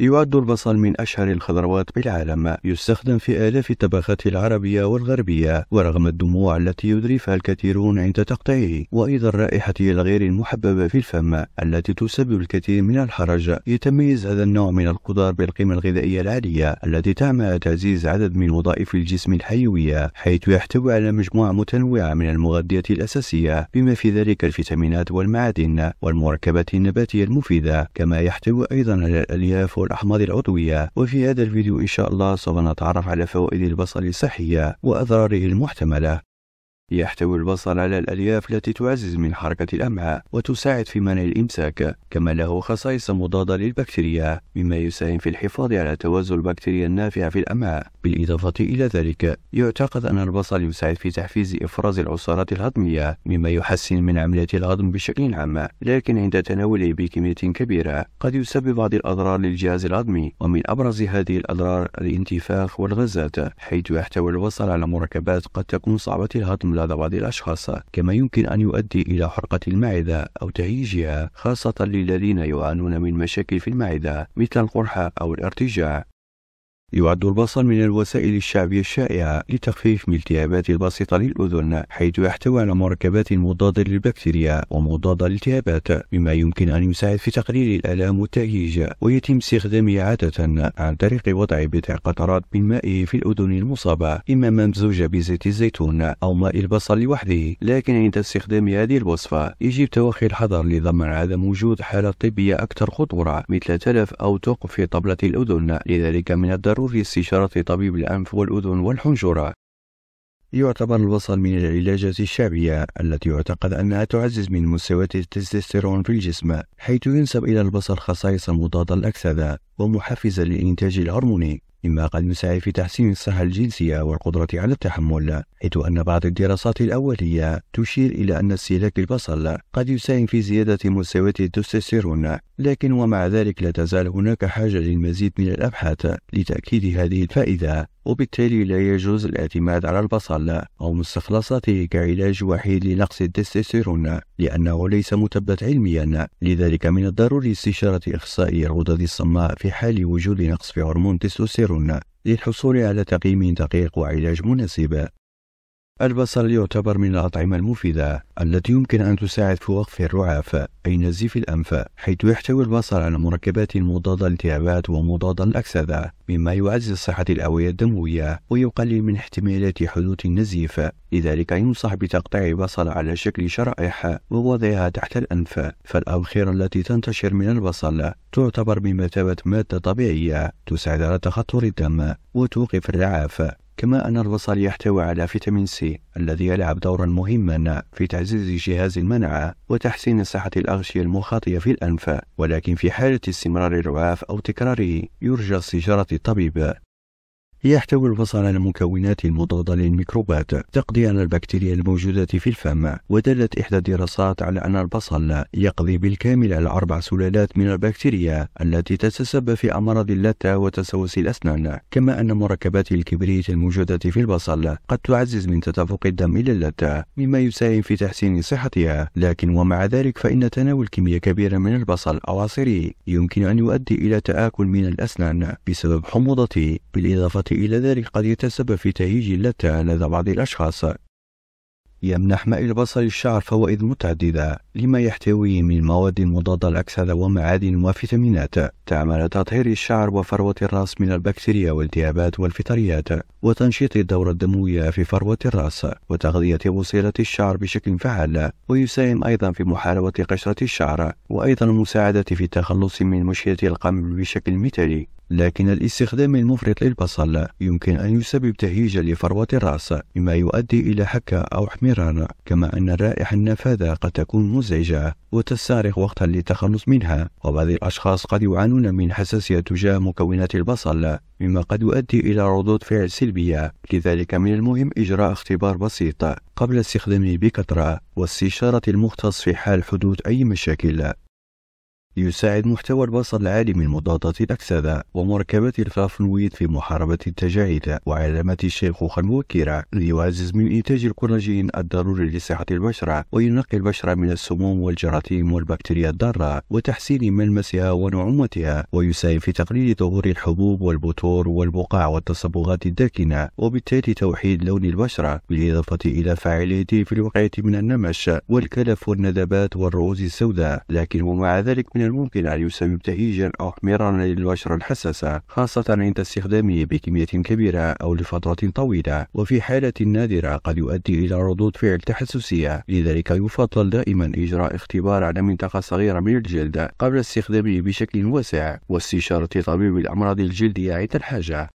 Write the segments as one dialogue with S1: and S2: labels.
S1: يعد البصل من أشهر الخضروات بالعالم يستخدم في آلاف الطبخات العربية والغربية ورغم الدموع التي يدرفها الكثيرون عند تقطيعه وأيضا رائحته الغير المحببة في الفم التي تسبب الكثير من الحرج يتميز هذا النوع من الخضار بالقيمة الغذائية العالية التي تعمل تعزيز عدد من وظائف الجسم الحيوية حيث يحتوي على مجموعة متنوعة من المغذيات الأساسية بما في ذلك الفيتامينات والمعادن والمركبات النباتية المفيدة كما يحتوي أيضا على الألياف والأحماض العضوية وفي هذا الفيديو إن شاء الله سوف نتعرف على فوائد البصل الصحية وأضراره المحتملة يحتوي البصل على الألياف التي تعزز من حركة الأمعاء وتساعد في منع الإمساك كما له خصائص مضادة للبكتيريا مما يساهم في الحفاظ على توازن البكتيريا النافعة في الأمعاء بالإضافة إلى ذلك يعتقد أن البصل يساعد في تحفيز إفراز العصارات الهضمية مما يحسن من عملية الهضم بشكل عام لكن عند تناوله بكمية كبيرة قد يسبب بعض الأضرار للجهاز الهضمي ومن أبرز هذه الأضرار الانتفاخ والغازات حيث يحتوي البصل على مركبات قد تكون صعبة الهضم لدى بعض الأشخاص كما يمكن أن يؤدي إلى حرقة المعدة أو تهيجها خاصة للذين يعانون من مشاكل في المعدة مثل القرحة أو الارتجاع يعد البصل من الوسائل الشعبية الشائعة لتخفيف من التهابات البسيطة للأذن حيث يحتوي على مركبات مضادة للبكتيريا ومضادة للالتهابات مما يمكن أن يساعد في تقليل الآلام والتهيج ويتم استخدامه عادة عن طريق وضع بضع قطرات من مائه في الأذن المصابة إما ممزوجة بزيت الزيتون أو ماء البصل لوحده لكن عند استخدام هذه الوصفة يجب توخي الحذر لضمان عدم وجود حالة طبية أكثر خطورة مثل تلف أو ثقب في طبلة الأذن لذلك من الضروري في استشارة طبيب الأنف والأذن والحنجرة يعتبر البصل من العلاجات الشعبية التي يعتقد أنها تعزز من مستويات التستوستيرون في الجسم حيث ينسب إلى البصل خصائص مضادة الأكسدة ومحفزا للإنتاج الهرموني مما قد يساعد في تحسين الصحة الجنسية والقدرة على التحمل حيث أن بعض الدراسات الأولية تشير إلى أن استهلاك البصل قد يساهم في زيادة مستويات التستوستيرون لكن ومع ذلك لا تزال هناك حاجة للمزيد من الأبحاث لتأكيد هذه الفائدة وبالتالي لا يجوز الاعتماد على البصل أو مستخلصاته كعلاج وحيد لنقص التستوستيرون لأنه ليس مثبت علميا لذلك من الضروري استشارة أخصائي الغدد الصماء في حال وجود نقص في هرمون تستوستيرون للحصول على تقييم دقيق وعلاج مناسب البصل يعتبر من الأطعمة المفيدة التي يمكن أن تساعد في وقف الرعاف أي نزيف الأنف حيث يحتوي البصل على مركبات مضادة للالتهابات ومضادة للأكسدة مما يعزز صحة الأوعية الدموية ويقلل من احتمالات حدوث النزيف لذلك ينصح بتقطيع البصل على شكل شرائح ووضعها تحت الأنف فالأبخرة التي تنتشر من البصل تعتبر بمثابة مادة طبيعية تساعد على تخطر الدم وتوقف الرعاف كما أن البصل يحتوي على فيتامين سي الذي يلعب دورا مهما في تعزيز جهاز المناعة وتحسين صحة الأغشية المخاطية في الأنف ولكن في حالة استمرار الرعاف أو تكراره يرجى استشارة الطبيب يحتوي الفصل على مكونات مضادة للميكروبات تقضي على البكتيريا الموجودة في الفم ودلت إحدى الدراسات على أن البصل يقضي بالكامل على أربع سلالات من البكتيريا التي تتسبب في أمراض اللثة وتسوس الأسنان كما أن مركبات الكبريت الموجودة في البصل قد تعزز من تدفق الدم إلى اللثة مما يساهم في تحسين صحتها لكن ومع ذلك فإن تناول كمية كبيرة من البصل أو عصيره يمكن أن يؤدي إلى تآكل من الأسنان بسبب حموضته بالإضافة إلى ذلك قد يتسبب في تهيج اللتة لدى بعض الأشخاص يمنح ماء البصل الشعر فوائد متعددة لما يحتويه من مواد مضادة الأكسدة ومعادن وفيتامينات تعمل تطهير الشعر وفروة الرأس من البكتيريا والتهابات والفطريات وتنشيط الدورة الدموية في فروة الرأس وتغذية بصيلة الشعر بشكل فعال ويساهم أيضا في محاربة قشرة الشعر وأيضا المساعدة في التخلص من مشكلة القمل بشكل مثالي لكن الاستخدام المفرط للبصل يمكن أن يسبب تهيج لفروة الرأس مما يؤدي إلى حكة أو احمرار كما أن الرائحة النفاذة قد تكون مزعجة وتستغرق وقتا للتخلص منها وبعض الأشخاص قد يعانون من حساسية تجاه مكونات البصل مما قد يؤدي إلى ردود فعل سلبية لذلك من المهم إجراء اختبار بسيط قبل استخدامه بكثرة واستشارة المختص في حال حدوث أي مشاكل يساعد محتوى البصر العالي من مضادات الأكسدة ومركبات الفلافونويد في محاربة التجاعيد وعلامة الشيخوخة المبكرة ليعزز من إنتاج الكولاجين الضروري لصحة البشرة وينقي البشرة من السموم والجراثيم والبكتيريا الضارة وتحسين ملمسها ونعومتها ويساهم في تقليل ظهور الحبوب والبثور والبقع والتصبغات الداكنة وبالتالي توحيد لون البشرة بالإضافة إلى فاعليته في الوقاية من النمش والكلف والندبات والرؤوس السوداء لكن ومع ذلك من من الممكن أن يسبب تهيجا أو احمرارا للبشرة الحساسة خاصة عند استخدامه بكمية كبيرة أو لفترة طويلة وفي حالة نادرة قد يؤدي إلى ردود فعل تحسسية لذلك يفضل دائما إجراء اختبار على منطقة صغيرة من الجلد قبل استخدامه بشكل واسع واستشارة طبيب الأمراض الجلدية عند الحاجة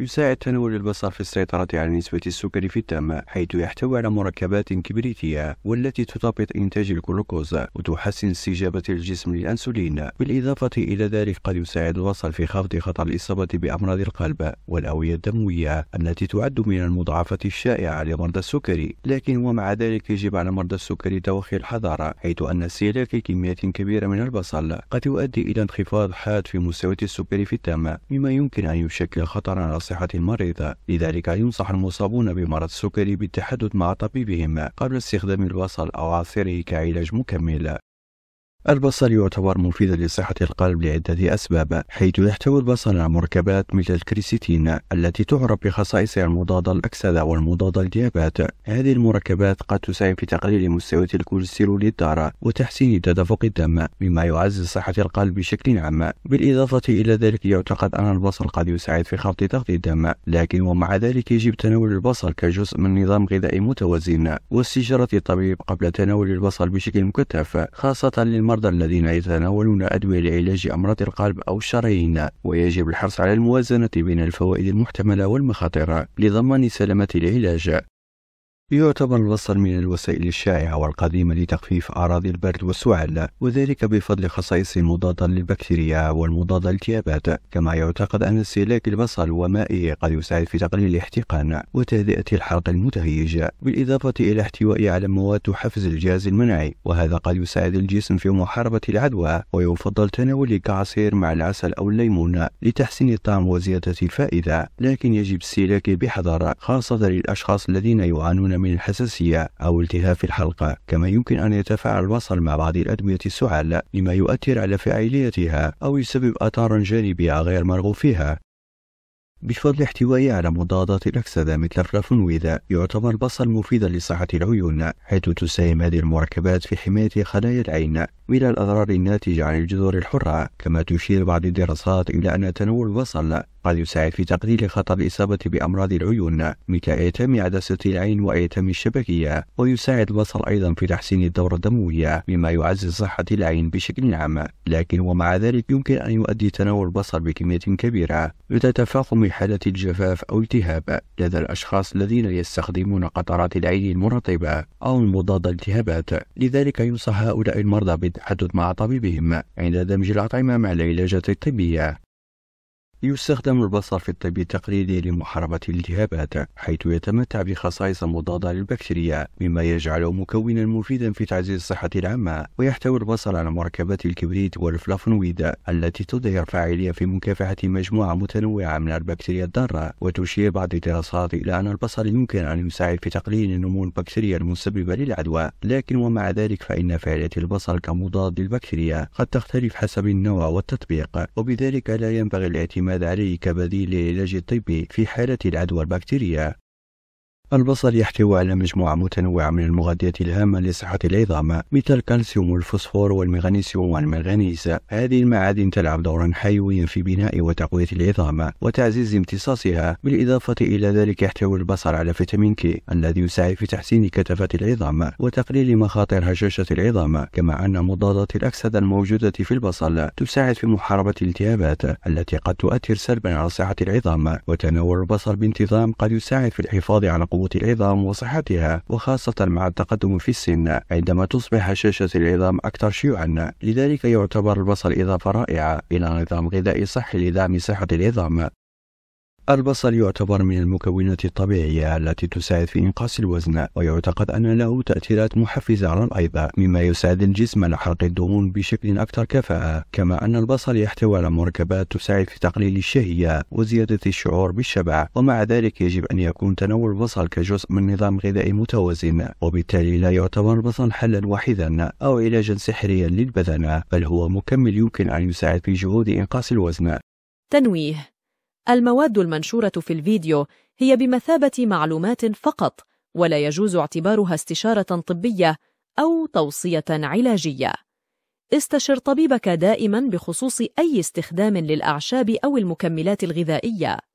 S1: يساعد تناول البصل في السيطرة على نسبة السكر في الدم حيث يحتوي على مركبات كبريتية والتي تضبط إنتاج الجلوكوز وتحسن استجابة الجسم للأنسولين بالإضافة إلى ذلك قد يساعد البصل في خفض خطر الإصابة بأمراض القلب والأوعية الدموية التي تعد من المضاعفات الشائعة لمرضى السكري لكن ومع ذلك يجب على مرضى السكري توخي الحذر حيث أن استهلاك كميات كبيرة من البصل قد يؤدي إلى انخفاض حاد في مستويات السكري في الدم مما يمكن أن يشكل خطرا على صحة المريض لذلك ينصح المصابون بمرض السكري بالتحدث مع طبيبهم قبل استخدام الوصل أو عصيره كعلاج مكمل البصل يعتبر مفيدا لصحة القلب لعدة أسباب حيث يحتوي البصل على مركبات مثل الكريستين التي تعرف بخصائصها المضادة للأكسدة والمضادة للديابات هذه المركبات قد تساهم في تقليل مستويات الكوليسترول الدارة وتحسين تدفق الدم مما يعزز صحة القلب بشكل عام بالإضافة إلى ذلك يعتقد أن البصل قد يساعد في خفض ضغط الدم لكن ومع ذلك يجب تناول البصل كجزء من نظام غذائي متوازن واستشارة الطبيب قبل تناول البصل بشكل مكثف خاصة المرضى الذين يتناولون أدوية لعلاج أمراض القلب أو الشرايين ويجب الحرص على الموازنة بين الفوائد المحتملة والمخاطر لضمان سلامة العلاج يعتبر البصل من الوسائل الشائعة والقديمة لتخفيف أعراض البرد والسعال وذلك بفضل خصائصه المضادة للبكتيريا والمضادة للالتهابات كما يعتقد أن استهلاك البصل ومائه قد يساعد في تقليل الاحتقان وتهدئة الحرق المتهيج بالإضافة إلى احتوائه على مواد تحفز الجهاز المناعي وهذا قد يساعد الجسم في محاربة العدوى ويفضل تناوله كعصير مع العسل أو الليمون لتحسين الطعم وزيادة الفائدة لكن يجب استهلاكه بحذر خاصة للأشخاص الذين يعانون من الحساسية أو التهاب الحلقة كما يمكن أن يتفاعل البصل مع بعض الأدوية السعال لما يؤثر على فاعليتها أو يسبب آثارا جانبية غير مرغوب فيها بفضل احتوائه على مضادات الأكسدة مثل الفلافونويد يعتبر البصل مفيدا لصحة العيون حيث تساهم هذه المركبات في حماية خلايا العين من الأضرار الناتجة عن الجذور الحرة كما تشير بعض الدراسات إلى أن تناول البصل قد يساعد في تقليل خطر الإصابة بأمراض العيون مثل إيتام عدسة العين وإيتام الشبكية ويساعد البصل أيضا في تحسين الدورة الدموية مما يعزز صحة العين بشكل عام لكن ومع ذلك يمكن أن يؤدي تناول البصل بكمية كبيرة لتتفاقم حالة الجفاف أو التهاب لدى الأشخاص الذين يستخدمون قطرات العين المرطبة أو المضادة للالتهابات لذلك ينصح هؤلاء المرضى بالتحدث مع طبيبهم عند دمج الأطعمة مع العلاجات الطبية يستخدم البصل في الطب التقليدي لمحاربة الالتهابات حيث يتمتع بخصائص مضادة للبكتيريا مما يجعله مكونا مفيدا في تعزيز الصحة العامة ويحتوي البصل على مركبات الكبريت والفلافونويد التي تظهر فاعلية في مكافحة مجموعة متنوعة من البكتيريا الضارة وتشير بعض الدراسات إلى أن البصل يمكن أن يساعد في تقليل نمو البكتيريا المسببة للعدوى لكن ومع ذلك فإن فعالية البصل كمضاد للبكتيريا قد تختلف حسب النوع والتطبيق وبذلك لا ينبغي الاعتماد وما ذلك بذيل العلاج الطبي في حالة العدوى البكتيرية البصل يحتوي على مجموعة متنوعة من المغذيات الهامة لصحة العظام مثل الكالسيوم والفوسفور والمغنيسيوم والمغنيز هذه المعادن تلعب دورا حيويا في بناء وتقوية العظام وتعزيز امتصاصها بالإضافة إلى ذلك يحتوي البصل على فيتامين كي الذي يساعد في تحسين كثافة العظام وتقليل مخاطر هشاشة العظام كما أن مضادات الأكسدة الموجودة في البصل تساعد في محاربة الالتهابات التي قد تؤثر سلبا على صحة العظام وتناول البصل بانتظام قد يساعد في الحفاظ على قوة قوة العظام وصحتها وخاصة مع التقدم في السن عندما تصبح شاشة العظام أكثر شيوعا لذلك يعتبر البصل إضافة رائعة إلى نظام غذائي صحي لدعم صحة العظام البصل يعتبر من المكونات الطبيعية التي تساعد في إنقاص الوزن ويعتقد أن له تأثيرات محفزة على الأيض مما يساعد الجسم على حرق الدهون بشكل أكثر كفاءة كما أن البصل يحتوي على مركبات تساعد في تقليل الشهية وزيادة الشعور بالشبع ومع ذلك يجب أن يكون تناول البصل كجزء من نظام غذائي متوازن وبالتالي لا يعتبر البصل حلا واحدا أو علاجا سحريا للبدن بل هو مكمل يمكن أن يساعد في جهود إنقاص الوزن تنويه المواد المنشورة في الفيديو هي بمثابة معلومات فقط ولا يجوز اعتبارها استشارة طبية أو توصية علاجية استشر طبيبك دائما بخصوص أي استخدام للأعشاب أو المكملات الغذائية